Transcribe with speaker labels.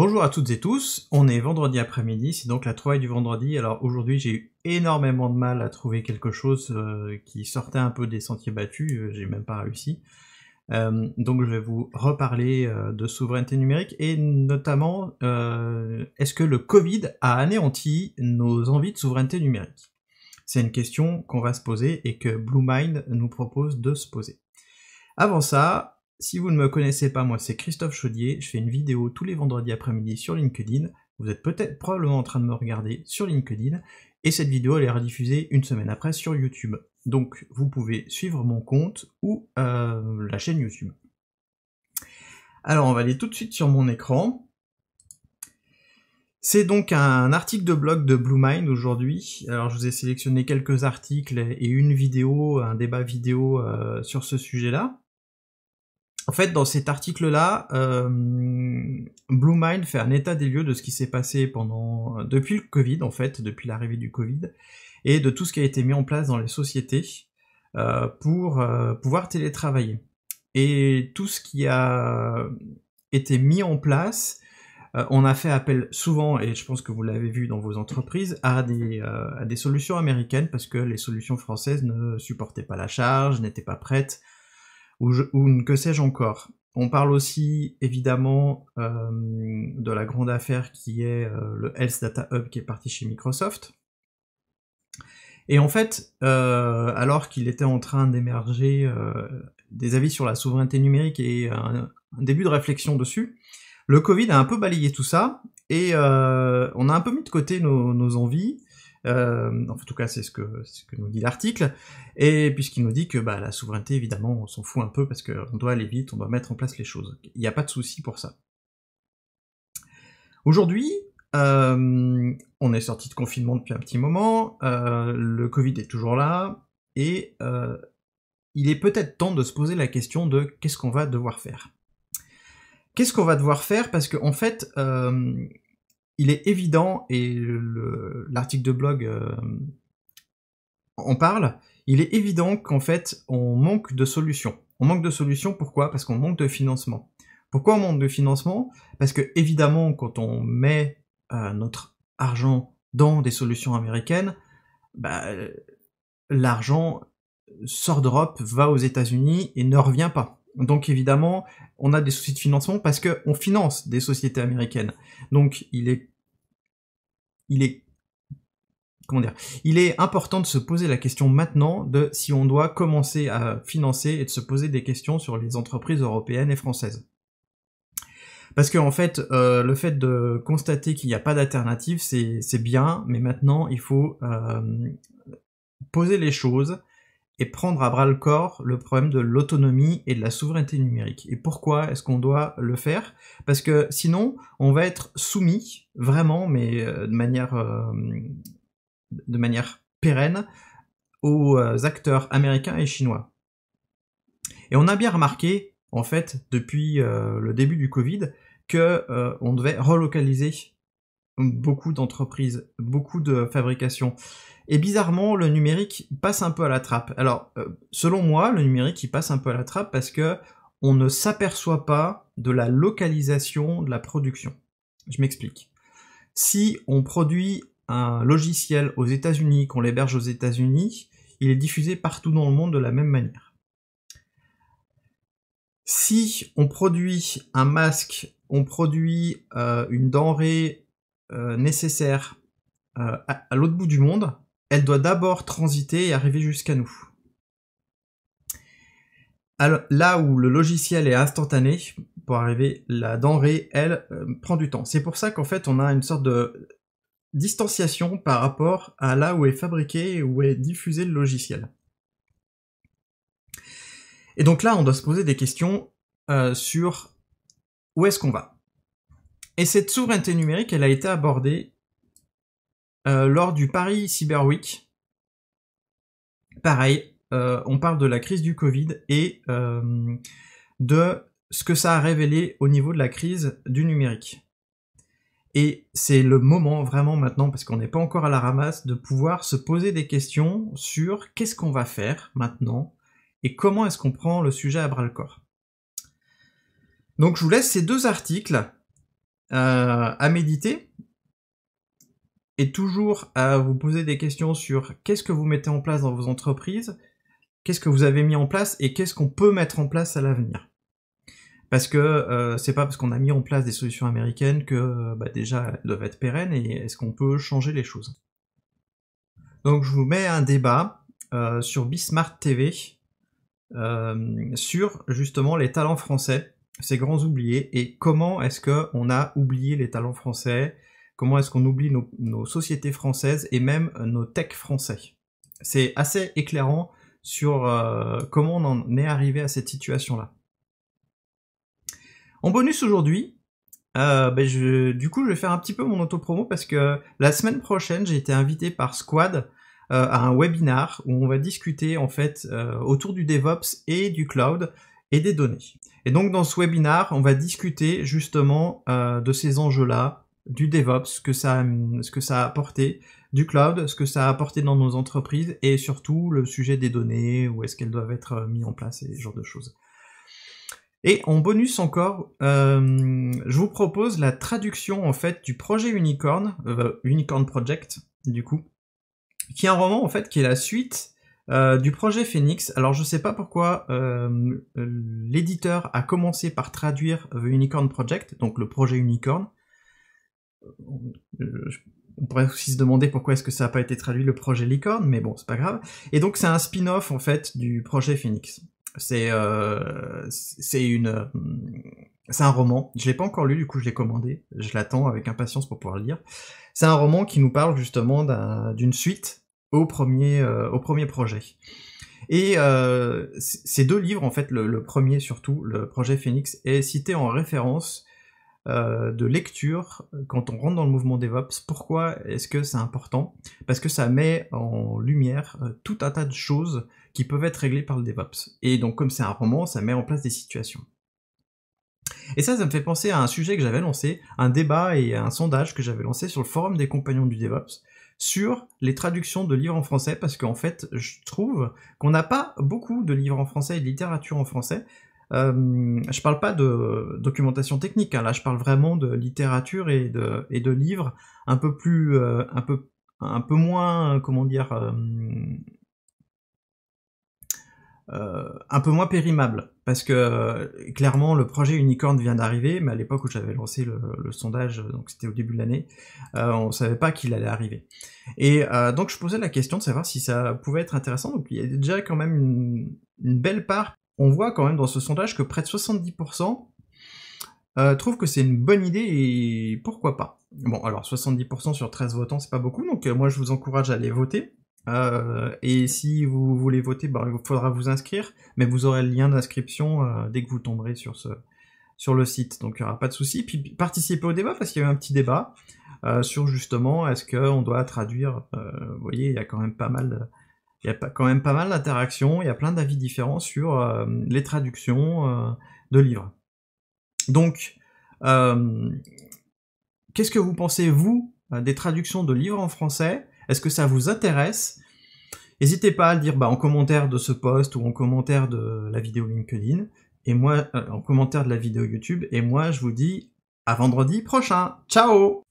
Speaker 1: Bonjour à toutes et tous, on est vendredi après-midi, c'est donc la trouvaille du vendredi. Alors aujourd'hui j'ai eu énormément de mal à trouver quelque chose euh, qui sortait un peu des sentiers battus, euh, j'ai même pas réussi. Euh, donc je vais vous reparler de souveraineté numérique et notamment est-ce que le Covid a anéanti nos envies de souveraineté numérique C'est une question qu'on va se poser et que Blue Mind nous propose de se poser. Avant ça, si vous ne me connaissez pas, moi c'est Christophe Chaudier, je fais une vidéo tous les vendredis après-midi sur LinkedIn. Vous êtes peut-être probablement en train de me regarder sur LinkedIn et cette vidéo elle est rediffusée une semaine après sur YouTube. Donc vous pouvez suivre mon compte ou euh, la chaîne YouTube. Alors on va aller tout de suite sur mon écran. C'est donc un article de blog de Blue Mind aujourd'hui. Alors je vous ai sélectionné quelques articles et une vidéo, un débat vidéo euh, sur ce sujet-là en fait, dans cet article-là, euh, Blue Mind fait un état des lieux de ce qui s'est passé pendant euh, depuis le Covid, en fait, depuis l'arrivée du Covid, et de tout ce qui a été mis en place dans les sociétés euh, pour euh, pouvoir télétravailler. Et tout ce qui a été mis en place, on a fait appel souvent, et je pense que vous l'avez vu dans vos entreprises, à des solutions américaines parce que les solutions françaises ne supportaient pas la charge, n'étaient pas prêtes ou, que sais-je encore. On parle aussi évidemment euh, de la grande affaire qui est euh, le Health Data Hub qui est parti chez Microsoft. Et en fait, euh, alors qu'il était en train d'émerger des avis sur la souveraineté numérique et un, début de réflexion dessus, le Covid a un peu balayé tout ça et on a un peu mis de côté nos, nos envies euh, en tout cas, c'est ce que, que nous dit l'article. Et puisqu'il nous dit que bah, la souveraineté, évidemment, on s'en fout un peu parce qu'on doit aller vite, on doit mettre en place les choses. Il n'y a pas de souci pour ça. Aujourd'hui, euh, on est sorti de confinement depuis un petit moment, euh, le Covid est toujours là, et il est peut-être temps de se poser la question de qu'est-ce qu'on va devoir faire. Qu'est-ce qu'on va devoir faire Parce qu'en en fait, il est évident, et l'article de blog on euh, en parle, il est évident qu'en fait, on manque de solutions. On manque de solutions, pourquoi Parce qu'on manque de financement. Pourquoi on manque de financement Parce que, évidemment, quand on met euh, notre argent dans des solutions américaines, bah, l'argent sort d'Europe, va aux États-Unis et ne revient pas. Donc évidemment, on a des soucis de financement parce qu'on finance des sociétés américaines. Donc il est... Il est... Comment dire Il est important de se poser la question maintenant de si on doit commencer à financer et de se poser des questions sur les entreprises européennes et françaises. Parce que en fait, euh, le fait de constater qu'il n'y a pas d'alternative, c'est bien, mais maintenant il faut euh, poser les choses et prendre à bras le corps le problème de l'autonomie et de la souveraineté numérique. Et pourquoi est-ce qu'on doit le faire Parce que sinon, on va être soumis vraiment, mais euh, de manière, euh, de manière pérenne, aux euh, acteurs américains et chinois. Et on a bien remarqué, en fait, depuis le début du Covid, que on devait relocaliser beaucoup d'entreprises, beaucoup de fabrications. Et bizarrement, le numérique passe un peu à la trappe. Alors, euh, selon moi, le numérique il passe un peu à la trappe parce que on ne s'aperçoit pas de la localisation de la production. Je m'explique. Si on produit un logiciel aux États-Unis, qu'on l'héberge aux États-Unis, il est diffusé partout dans le monde de la même manière. Si on produit un masque, on produit euh, une denrée euh, nécessaire à l'autre bout du monde, elle doit d'abord transiter et arriver jusqu'à nous. là où le logiciel est instantané, pour arriver, la denrée, elle, euh, prend du temps. C'est pour ça qu'en fait, on a une sorte de distanciation par rapport à là où est fabriqué, où est diffusé le logiciel. Et donc là, on doit se poser des questions euh, sur où est-ce qu'on va. Et cette souveraineté numérique, elle a été abordée euh, lors du Paris Cyber Week. Pareil, euh, on parle de la crise du Covid et euh, de ce que ça a révélé au niveau de la crise du numérique. Et c'est le moment vraiment maintenant, parce qu'on n'est pas encore à la ramasse, de pouvoir se poser des questions sur qu'est-ce qu'on va faire maintenant et comment est-ce qu'on prend le sujet à bras le corps. Donc je vous laisse ces deux articles à méditer et toujours à vous poser des questions sur qu'est-ce que vous mettez en place dans vos entreprises, qu'est-ce que vous avez mis en place et qu'est-ce qu'on peut mettre en place à l'avenir. Parce que euh, c'est pas parce qu'on a mis en place des solutions américaines que bah, déjà elles doivent être pérennes et est-ce qu'on peut changer les choses. Donc je vous mets un débat euh, sur Bismart TV euh, sur justement les talents français, ces grands oubliés et comment est-ce qu'on a oublié les talents français Comment est-ce qu'on oublie nos, sociétés françaises et même euh, nos techs français C'est assez éclairant sur euh, comment on en est arrivé à cette situation-là. En bonus aujourd'hui, euh, ben du coup, je vais faire un petit peu mon auto-promo parce que la semaine prochaine, j'ai été invité par Squad à un webinar où on va discuter en fait autour du DevOps et du cloud et des données. Et donc dans ce webinar, on va discuter justement de ces enjeux-là, du DevOps, ce que ça, ce que ça a apporté, du cloud, ce que ça a apporté dans nos entreprises et surtout le sujet des données, où est-ce qu'elles doivent être euh, mises en place et ce genre de choses. Et en bonus encore, euh, je vous propose la traduction en fait du projet Unicorn, euh, Unicorn Project du coup, qui est un roman en fait qui est la suite du projet Phoenix. Alors je ne sais pas pourquoi l'éditeur a commencé par traduire The Unicorn Project, donc le projet Unicorn, euh, on pourrait aussi se demander pourquoi est-ce que ça n'a pas été traduit le projet Licorne, mais bon, c'est pas grave. Et donc c'est un spin-off en fait du projet Phoenix. C'est euh, c'est une euh, c'est un roman. Je l'ai pas encore lu, du coup je l'ai commandé. Je l'attends avec impatience pour pouvoir le lire. C'est un roman qui nous parle justement d'une suite au premier au premier projet. Et ces deux livres, en fait, le, le, premier surtout, le projet Phoenix, est cité en référence euh, de lecture euh, quand on rentre dans le mouvement DevOps. Pourquoi est-ce que c'est important Parce que ça met en lumière euh, tout un tas de choses qui peuvent être réglées par le DevOps. Et donc comme c'est un roman, ça met en place des situations. Et ça, ça me fait penser à un sujet que j'avais lancé, un débat et un sondage que j'avais lancé sur le forum des compagnons du DevOps sur les traductions de livres en français parce qu'en fait, je trouve qu'on n'a pas beaucoup de livres en français et de littérature en français. Je euh, je parle pas de documentation technique, hein. là je parle vraiment de littérature et de, et de livres un peu plus, euh, un, peu, un peu moins, euh, comment dire, un peu moins périmable. Parce que clairement, le projet Unicorn vient d'arriver, mais à l'époque où j'avais lancé le, sondage, donc c'était au début de l'année, on ne savait pas qu'il allait arriver. Et donc je posais la question de savoir si ça pouvait être intéressant. Donc il y a déjà quand même une, une belle part on voit quand même dans ce sondage que près de 70% euh, trouvent que c'est une bonne idée et pourquoi pas. Bon, alors 70% sur 13 votants, c'est pas beaucoup, donc euh, moi je vous encourage à aller voter. Euh, et si vous voulez voter, bah, il faudra vous inscrire, mais vous aurez le lien d'inscription dès que vous tomberez sur, ce, sur le site, donc il n'y aura pas de souci. Puis participez au débat parce qu'il y a eu un petit débat sur justement est-ce qu'on doit traduire, vous voyez, il y a quand même pas mal il y a quand même pas mal d'interactions, il y a plein d'avis différents sur euh, les traductions euh, de livres. Donc, euh, qu'est-ce que vous pensez, vous, des traductions de livres en français Est-ce que ça vous intéresse N'hésitez pas à le dire bah, en commentaire de ce post ou en commentaire de la vidéo LinkedIn, et moi, en commentaire de la vidéo YouTube, et moi, je vous dis à vendredi prochain. Ciao